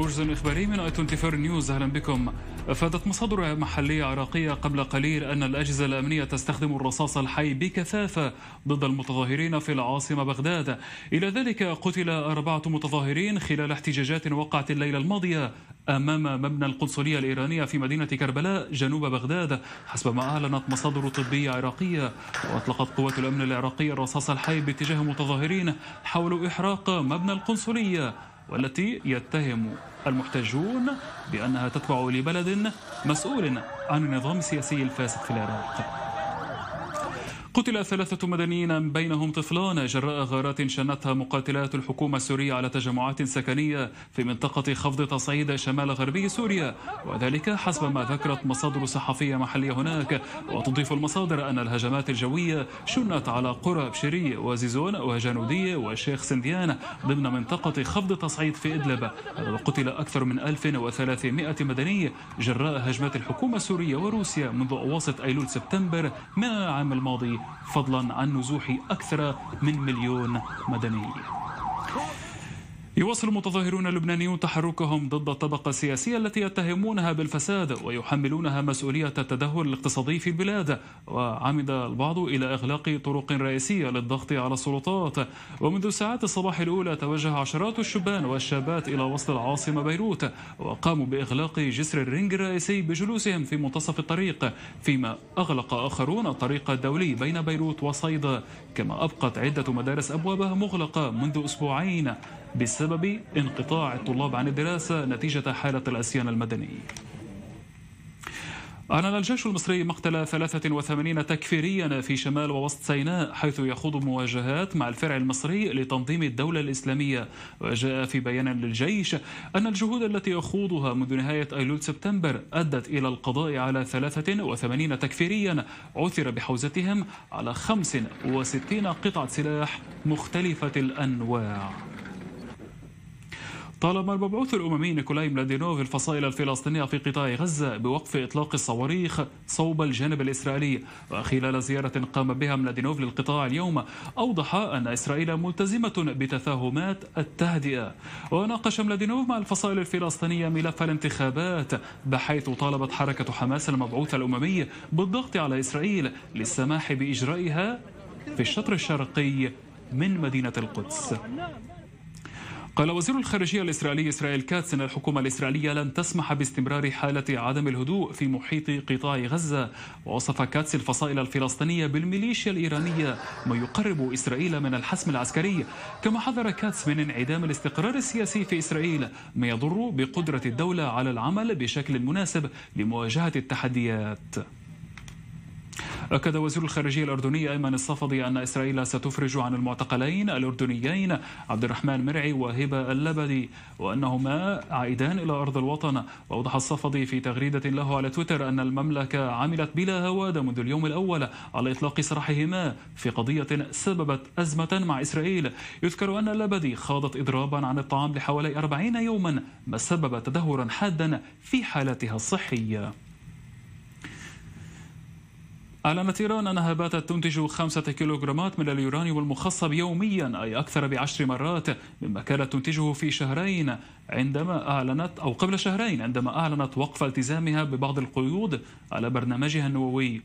موجز إخباري من آي 24 نيوز أهلا بكم أفادت مصادر محلية عراقية قبل قليل أن الأجهزة الأمنية تستخدم الرصاص الحي بكثافة ضد المتظاهرين في العاصمة بغداد إلى ذلك قتل أربعة متظاهرين خلال احتجاجات وقعت الليلة الماضية أمام مبنى القنصلية الإيرانية في مدينة كربلاء جنوب بغداد حسب ما أعلنت مصادر طبية عراقية وأطلقت قوات الأمن العراقية الرصاص الحي باتجاه متظاهرين حاولوا إحراق مبنى القنصلية والتي يتهم المحتجون بأنها تتبع لبلد مسؤول عن النظام السياسي الفاسد في العراق قتل ثلاثة مدنيين بينهم طفلان جراء غارات شنتها مقاتلات الحكومة السورية على تجمعات سكنية في منطقة خفض تصعيد شمال غربي سوريا وذلك حسب ما ذكرت مصادر صحفية محلية هناك وتضيف المصادر أن الهجمات الجوية شنت على قرى بشيري وزيزون وجنودية وشيخ سنديان ضمن منطقة خفض تصعيد في إدلب وقتل أكثر من 1300 مدني جراء هجمات الحكومة السورية وروسيا منذ أواسط أيلول سبتمبر من العام الماضي فضلا عن نزوح أكثر من مليون مدني يواصل المتظاهرون اللبنانيون تحركهم ضد الطبقة السياسية التي يتهمونها بالفساد ويحملونها مسؤولية التدهور الاقتصادي في البلاد وعمد البعض إلى إغلاق طرق رئيسية للضغط على السلطات ومنذ ساعات الصباح الأولى توجه عشرات الشبان والشابات إلى وسط العاصمة بيروت وقاموا بإغلاق جسر الرنج الرئيسي بجلوسهم في منتصف الطريق فيما أغلق آخرون الطريق الدولي بين بيروت وصيدا كما أبقت عدة مدارس أبوابها مغلقة منذ أسبوعين بسبب انقطاع الطلاب عن الدراسة نتيجة حالة العصيان المدني أعلن الجيش المصري مقتل 83 تكفيريا في شمال ووسط سيناء حيث يخوض مواجهات مع الفرع المصري لتنظيم الدولة الإسلامية وجاء في بيان للجيش أن الجهود التي يخوضها منذ نهاية أيلول سبتمبر أدت إلى القضاء على 83 تكفيريا عثر بحوزتهم على 65 قطعة سلاح مختلفة الأنواع طالب المبعوث الأممي نيكولاي ملادينوف الفصائل الفلسطينية في قطاع غزة بوقف إطلاق الصواريخ صوب الجانب الإسرائيلي وخلال زيارة قام بها ملادينوف للقطاع اليوم أوضح أن إسرائيل ملتزمة بتفاهمات التهدئة وناقش ملادينوف مع الفصائل الفلسطينية ملف الانتخابات بحيث طالبت حركة حماس المبعوث الأممي بالضغط على إسرائيل للسماح بإجرائها في الشطر الشرقي من مدينة القدس قال وزير الخارجية الإسرائيلي إسرائيل كاتس أن الحكومة الإسرائيلية لن تسمح باستمرار حالة عدم الهدوء في محيط قطاع غزة ووصف كاتس الفصائل الفلسطينية بالميليشيا الإيرانية ما يقرب إسرائيل من الحسم العسكري كما حذر كاتس من انعدام الاستقرار السياسي في إسرائيل ما يضر بقدرة الدولة على العمل بشكل مناسب لمواجهة التحديات أكد وزير الخارجية الأردني أيمن الصفدي أن إسرائيل ستفرج عن المعتقلين الأردنيين عبد الرحمن مرعي وهبة اللبدي وأنهما عائدان إلى أرض الوطن وأوضح الصفدي في تغريدة له على تويتر أن المملكة عملت بلا هوادة منذ اليوم الأول على إطلاق سراحهما في قضية سببت أزمة مع إسرائيل يذكر أن اللبدي خاضت إضرابا عن الطعام لحوالي 40 يوما ما سبب تدهورا حادا في حالتها الصحية أعلنت إيران أنها باتت تنتج خمسة كيلوغرامات من اليورانيوم المخصب يوميا أي أكثر بعشر مرات مما كانت تنتجه في شهرين عندما أعلنت أو قبل شهرين عندما أعلنت وقف التزامها ببعض القيود على برنامجها النووي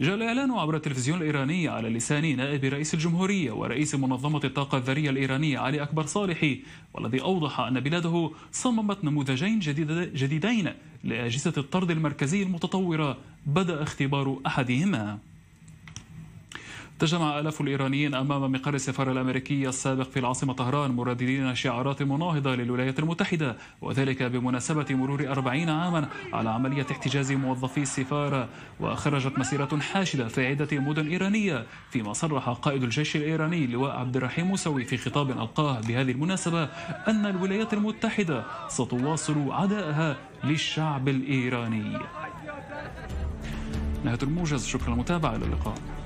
جاء الإعلان عبر التلفزيون الإيراني على لسان نائب رئيس الجمهورية ورئيس منظمة الطاقة الذرية الإيرانية علي أكبر صالحي والذي أوضح أن بلاده صممت نموذجين جديدين لأجهزة الطرد المركزي المتطورة بدأ اختبار أحدهما تجمع آلاف الإيرانيين أمام مقر السفارة الأمريكية السابق في العاصمة طهران مرددين شعارات مناهضة للولايات المتحدة وذلك بمناسبة مرور 40 عاما على عملية احتجاز موظفي السفارة وخرجت مسيرة حاشدة في عدة مدن إيرانية فيما صرح قائد الجيش الإيراني لواء عبد الرحيم موسوي في خطاب ألقاه بهذه المناسبة أن الولايات المتحدة ستواصل عداءها للشعب الإيراني نهاية الموجز شكرا للمتابعة إلى اللقاء